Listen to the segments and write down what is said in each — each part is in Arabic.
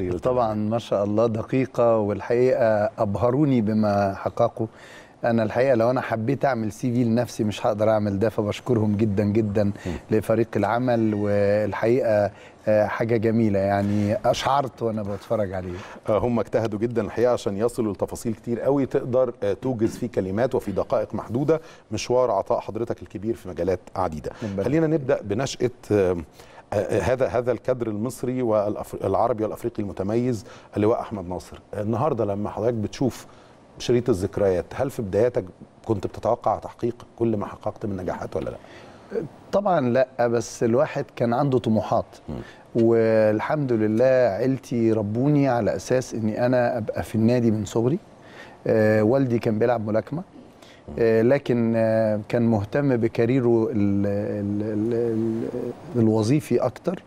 قيل طبعا ما شاء الله دقيقة والحقيقة أبهروني بما حققوا أنا الحقيقة لو أنا حبيت أعمل سي في لنفسي مش هقدر أعمل ده فبشكرهم جدا جدا م. لفريق العمل والحقيقة آه، حاجه جميله يعني اشعرت وانا بتفرج عليه آه، هم اجتهدوا جدا الحقيقه عشان يصلوا لتفاصيل كتير قوي تقدر آه، توجز في كلمات وفي دقائق محدوده مشوار عطاء حضرتك الكبير في مجالات عديده خلينا نبدا بنشاه هذا هذا الكادر المصري والعربي والافريقي المتميز اللواء احمد ناصر النهارده لما حضرتك بتشوف شريط الذكريات هل في بداياتك كنت بتتوقع تحقيق كل ما حققت من نجاحات ولا لا طبعا لا بس الواحد كان عنده طموحات م. والحمد لله عيلتي ربوني على اساس اني انا ابقى في النادي من صغري آه والدي كان بيلعب ملاكمه آه، لكن آه، كان مهتم بكاريره الوظيفي اكتر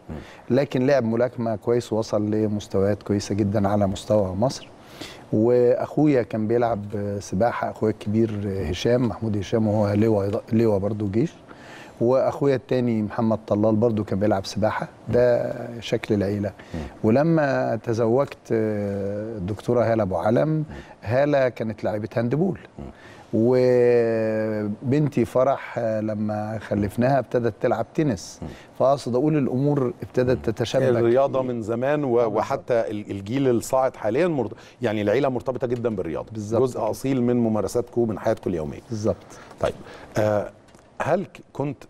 لكن لعب ملاكمه كويس ووصل لمستويات كويسه جدا على مستوى مصر واخويا كان بيلعب سباحه اخويا الكبير هشام محمود هشام وهو لواء لواء برضه جيش واخويا الثاني محمد طلال برضه كان بيلعب سباحه ده شكل العيله ولما تزوجت آه، الدكتوره هاله ابو علم هاله كانت لعيبه هاندبول وبنتي فرح آه، لما خلفناها ابتدت تلعب تنس فاقصد اقول الامور ابتدت تتشابك الرياضه من زمان وحتى الجيل الصاعد حاليا يعني العيله مرتبطه جدا بالرياضه بالزبط. جزء اصيل من ممارساتكم من حياتكم اليوميه بالظبط طيب آه هل كنت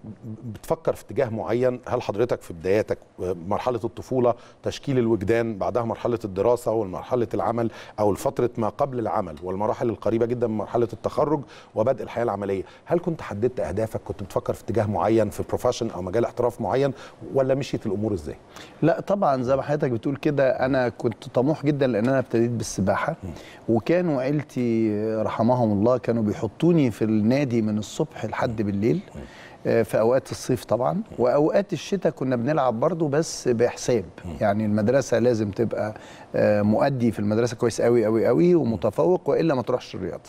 بتفكر في اتجاه معين هل حضرتك في بداياتك آه، مرحله الطفوله تشكيل الوجدان بعدها مرحله الدراسه ومرحله العمل او الفتره ما قبل العمل والمراحل القريبه جدا من مرحله التخرج وبدء الحياه العمليه هل كنت حددت اهدافك كنت بتفكر في اتجاه معين في بروفيشن او مجال احتراف معين ولا مشيت الامور ازاي لا طبعا زي ما حضرتك بتقول كده انا كنت طموح جدا لان انا ابتديت بالسباحه وكانوا عيلتي رحمهم الله كانوا بيحطوني في النادي من الصبح لحد بالليل بالليل آه، في اوقات الصيف طبعا واوقات الشتاء كنا بنلعب برضو بس بحساب يعني المدرسه لازم تبقى آه، مؤدي في المدرسه كويس قوي قوي قوي ومتفوق والا ما تروحش الرياضه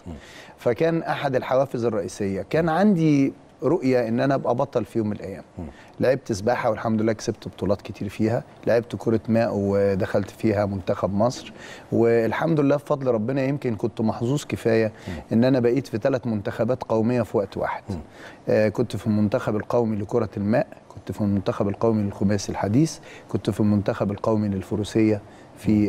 فكان احد الحوافز الرئيسيه كان عندي رؤيه ان انا ابقى بطل في يوم من الايام لعبت سباحه والحمد لله كسبت بطولات كتير فيها لعبت كره ماء ودخلت فيها منتخب مصر والحمد لله بفضل ربنا يمكن كنت محظوظ كفايه ان انا بقيت في ثلاث منتخبات قوميه في وقت واحد آه كنت في المنتخب القومي لكره الماء كنت في المنتخب القومي للخماسي الحديث كنت في المنتخب القومي للفروسيه في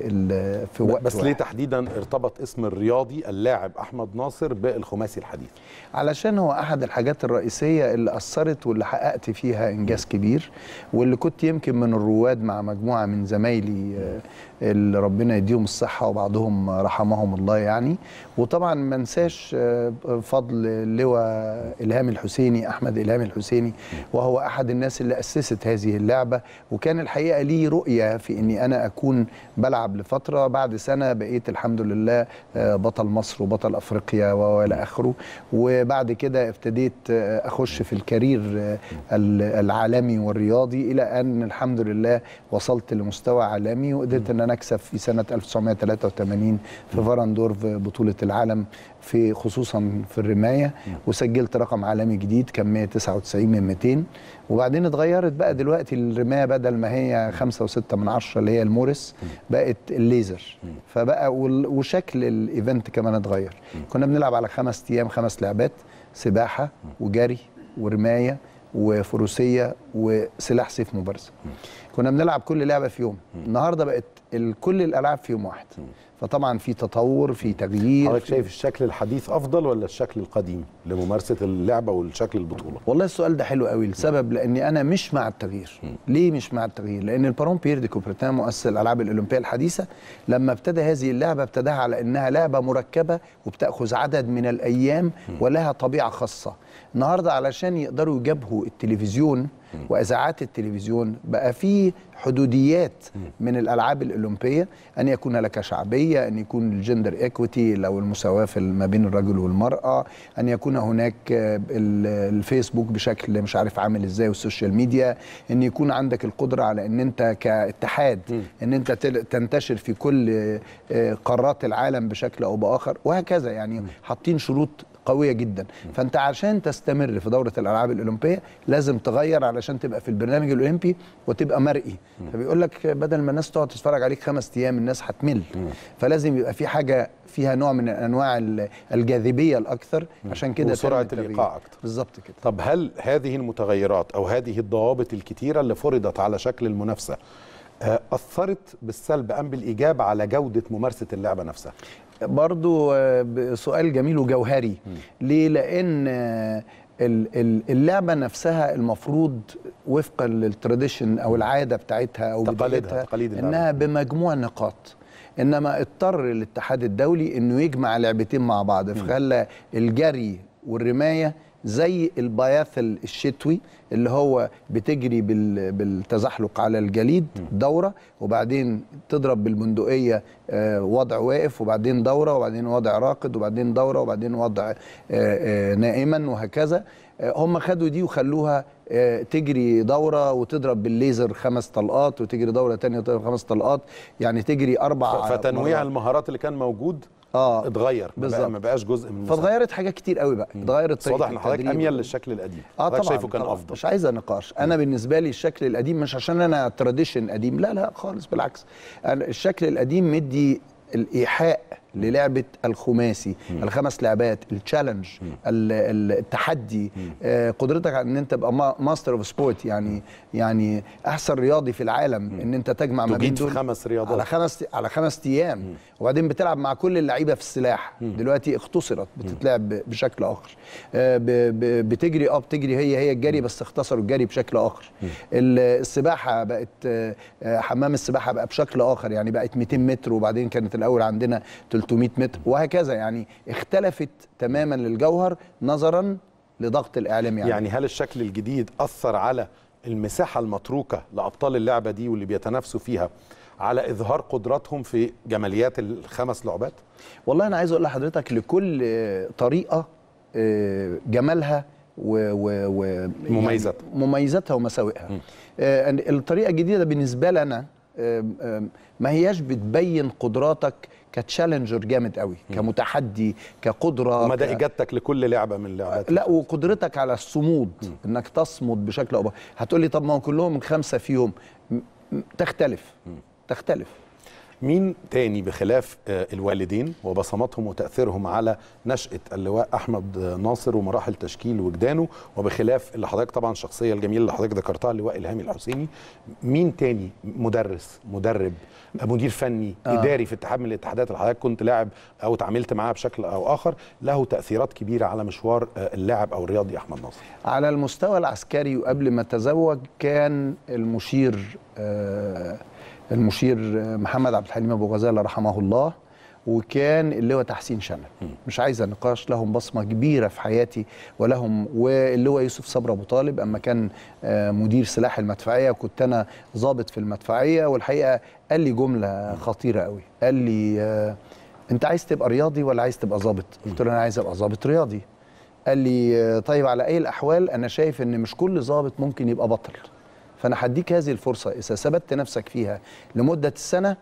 في وقت بس ليه تحديدا ارتبط اسم الرياضي اللاعب احمد ناصر بالخماسي الحديث علشان هو احد الحاجات الرئيسيه اللي اثرت واللي حققت فيها انجاز كبير واللي كنت يمكن من الرواد مع مجموعه من زمايلي آه، اللي ربنا يديهم الصحه وبعضهم رحمهم الله يعني وطبعا ما انساش آه، فضل اللواء الهام الحسيني احمد الهام الحسيني وهو احد الناس اللي اسست هذه اللعبه وكان الحقيقه لي رؤيه في اني انا اكون بلعب لفتره بعد سنه بقيت الحمد لله آه، بطل مصر وبطل افريقيا والى اخره وبعد كده ابتديت آه، اخش في الكارير العالمي والرياضي الى ان الحمد لله وصلت لمستوى عالمي وقدرت ان انا اكسب في سنه 1983 في فارندورف بطوله العالم في خصوصا في الرمايه وسجلت رقم عالمي جديد كان 199 من 200 وبعدين اتغيرت بقى دلوقتي الرمايه بدل ما هي 5 و6 من 10 اللي هي المورس بقت الليزر فبقى وشكل الايفنت كمان اتغير كنا بنلعب على خمس ايام خمس لعبات سباحه وجري ورمايه وفروسيه وسلاح سيف مبارزه كنا بنلعب كل لعبه في يوم النهارده بقت كل الالعاب في يوم واحد فطبعا في تطور في تغيير حضرتك شايف الشكل الحديث افضل ولا الشكل القديم لممارسه اللعبه والشكل البطوله والله السؤال ده حلو قوي لسبب لاني انا مش مع التغيير ليه مش مع التغيير لان البارون بيير دي كوبرتان مؤسس الالعاب الاولمبيه الحديثه لما ابتدى هذه اللعبه ابتداها على انها لعبه مركبه وبتاخذ عدد من الايام ولها طبيعه خاصه النهارده علشان يقدروا يجابهوا التلفزيون واذاعات التلفزيون بقى في حدوديات من الالعاب الاولمبيه ان يكون لك شعبيه ان يكون الجندر ايكويتي لو المساواه ما بين الرجل والمراه ان يكون هناك آه، الفيسبوك بشكل مش عارف عامل ازاي والسوشيال ميديا ان يكون عندك القدره على ان انت كاتحاد ان انت تنتشر في كل آه، قارات العالم بشكل او باخر وهكذا يعني حاطين شروط قويه جدا فانت عشان تستمر في دوره الالعاب الاولمبيه لازم تغير علشان تبقى في البرنامج الاولمبي وتبقى مرئي فبيقول لك بدل ما الناس تقعد تتفرج عليك خمس ايام الناس هتمل فلازم يبقى في حاجه فيها نوع من انواع الجاذبيه الاكثر عشان كده سرعه الايقاع اكتر بالظبط كده طب هل هذه المتغيرات او هذه الضوابط الكتيره اللي فرضت على شكل المنافسه آه، اثرت بالسلب ام بالايجاب على جوده ممارسه اللعبه نفسها برضو آه، سؤال جميل وجوهري ليه لان آه، اللعبه نفسها المفروض وفقا للتراديشن او العاده بتاعتها او تقاليدها تقاليد انها بمجموع نقاط انما اضطر الاتحاد الدولي انه يجمع لعبتين مع بعض فخلى الجري والرمايه زي البياث الشتوي اللي هو بتجري بالتزحلق على الجليد دوره وبعدين تضرب بالبندقيه آه، وضع واقف وبعدين دوره وبعدين وضع راقد وبعدين دوره وبعدين وضع آه، آه، نائما وهكذا هم خدوا دي وخلوها تجري دوره وتضرب بالليزر خمس طلقات وتجري دوره ثانيه خمس طلقات يعني تجري اربع فتنويع المهارات اللي كان موجود اه اتغير بالظبط ما بقاش جزء من المسابقه فاتغيرت حاجات كتير قوي بقى اتغيرت طريقه واضح ان حضرتك اميل للشكل القديم اه طبعا شايفه كان طبعًا. افضل مش عايزه نقاش انا بالنسبه لي الشكل القديم مش عشان انا تراديشن قديم لا لا خالص بالعكس الشكل القديم مدي الايحاء للعبه الخماسي مم. الخمس لعبات التشالنج التحدي آه قدرتك على ان انت تبقى ماستر اوف سبورت يعني يعني احسن رياضي في العالم ان انت تجمع ما بين دول خمس رياضات على خمس على خمس ايام وبعدين بتلعب مع كل اللعيبه في السلاح دلوقتي اختصرت بتتلعب بشكل اخر آه، بتجري اه بتجري هي هي الجري بس اختصروا الجري بشكل اخر السباحه بقت آه، حمام السباحه بقى بشكل اخر يعني بقت 200 متر وبعدين كانت الاول عندنا 300 300 متر وهكذا يعني اختلفت تماما للجوهر نظرا لضغط الاعلام يعني يعني هل الشكل الجديد اثر على المساحه المتروكه لابطال اللعبه دي واللي بيتنافسوا فيها على اظهار قدراتهم في جماليات الخمس لعبات والله انا عايز اقول لحضرتك لكل طريقه آه، جمالها و, و, و يعني مميزاتها ومساوئها آه، الطريقه الجديده بالنسبه لنا ما هياش بتبين قدراتك كتشالنجر جامد قوي كمتحدي كقدره ك... اجادتك لكل لعبه من لعبات لا وقدرتك على الصمود م. انك تصمد بشكل او باخر هتقول لي طب ما كلهم خمسه فيهم تختلف م. تختلف مين تاني بخلاف آه، الوالدين وبصماتهم وتأثيرهم على نشأة اللواء أحمد ناصر ومراحل تشكيل وجدانه وبخلاف اللي حضرتك طبعا الشخصية الجميلة اللي حضرتك ذكرتها اللواء إلهامي الحسيني مين تاني مدرس مدرب مدير فني آه. إداري في اتحاد من الاتحادات اللي حضرتك كنت لاعب أو اتعاملت معاه بشكل أو آخر له تأثيرات كبيرة على مشوار آه، اللاعب أو الرياضي أحمد ناصر على المستوى العسكري وقبل ما تزوج كان المشير آه المشير محمد عبد الحليم ابو غزاله رحمه الله وكان اللواء تحسين شمل مش عايزه نقاش لهم بصمه كبيره في حياتي ولهم واللواء يوسف صبر ابو طالب اما كان آه، مدير سلاح المدفعيه كنت انا ضابط في المدفعيه والحقيقه قال لي جمله خطيره قوي قال لي آه، انت عايز تبقى رياضي ولا عايز تبقى ضابط قلت له انا عايز ابقى ضابط رياضي قال لي آه، طيب على اي الاحوال انا شايف ان مش كل ضابط ممكن يبقى بطل فانا هديك هذه الفرصه اذا ثبتت نفسك فيها لمده السنه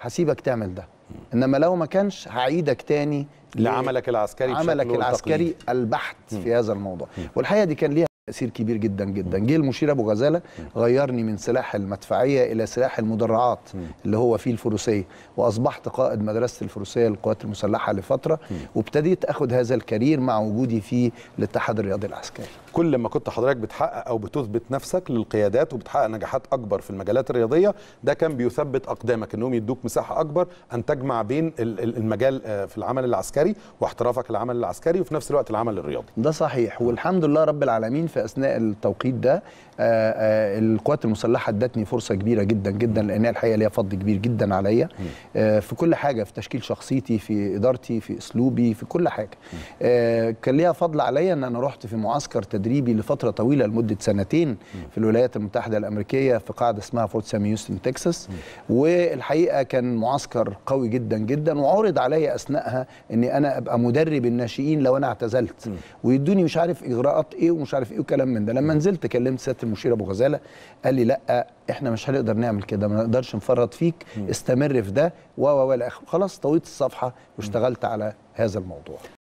هسيبك تعمل ده انما لو ما كانش هعيدك تاني لعملك العسكري عملك العسكري البحت في هذا الموضوع والحقيقه دي كان ليها تاثير كبير جدا جدا جه المشير ابو غزاله غيرني من سلاح المدفعيه الى سلاح المدرعات اللي هو فيه الفروسيه واصبحت قائد مدرسه الفروسيه للقوات المسلحه لفتره وابتديت اخد هذا الكارير مع وجودي في الاتحاد الرياضي العسكري كل ما كنت حضرتك بتحقق او بتثبت نفسك للقيادات وبتحقق نجاحات اكبر في المجالات الرياضيه ده كان بيثبت اقدامك انهم يدوك مساحه اكبر ان تجمع بين المجال آه، في العمل العسكري واحترافك العمل العسكري وفي نفس الوقت العمل الرياضي ده صحيح والحمد لله رب العالمين في اثناء التوقيت ده آه، آه، القوات المسلحه ادتني فرصه كبيره جدا جدا لان الحقيقه ليها فضل كبير جدا عليا آه، في كل حاجه في تشكيل شخصيتي في ادارتي في اسلوبي في كل حاجه كان ليها فضل عليا ان انا رحت في معسكر تدريبي لفتره طويله لمده سنتين في الولايات المتحده الامريكيه في قاعده اسمها فورت ساميوستن تكساس والحقيقه كان معسكر قوي جدا جدا وعرض عليا اثناءها اني انا ابقى مدرب الناشئين لو انا اعتزلت ويدوني مش عارف اجراءات ايه ومش عارف ايه كلام من ده لما نزلت كلمت سياده المشير ابو غزاله قال لي لا احنا مش هنقدر نعمل كده ما نقدرش نفرط فيك استمر في ده و و خلاص طويت الصفحه واشتغلت على هذا الموضوع